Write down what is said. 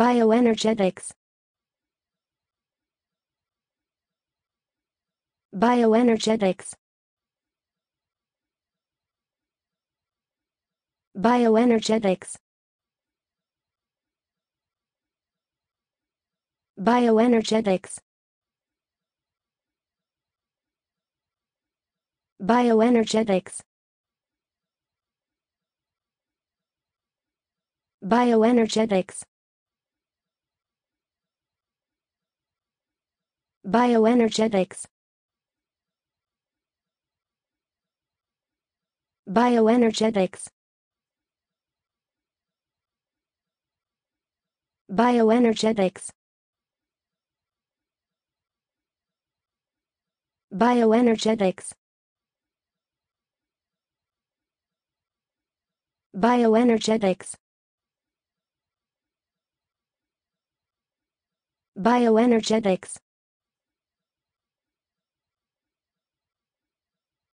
Bioenergetics Bioenergetics Bioenergetics Bioenergetics Bioenergetics Bioenergetics Bioenergetics Bioenergetics Bioenergetics Bioenergetics Bioenergetics Bioenergetics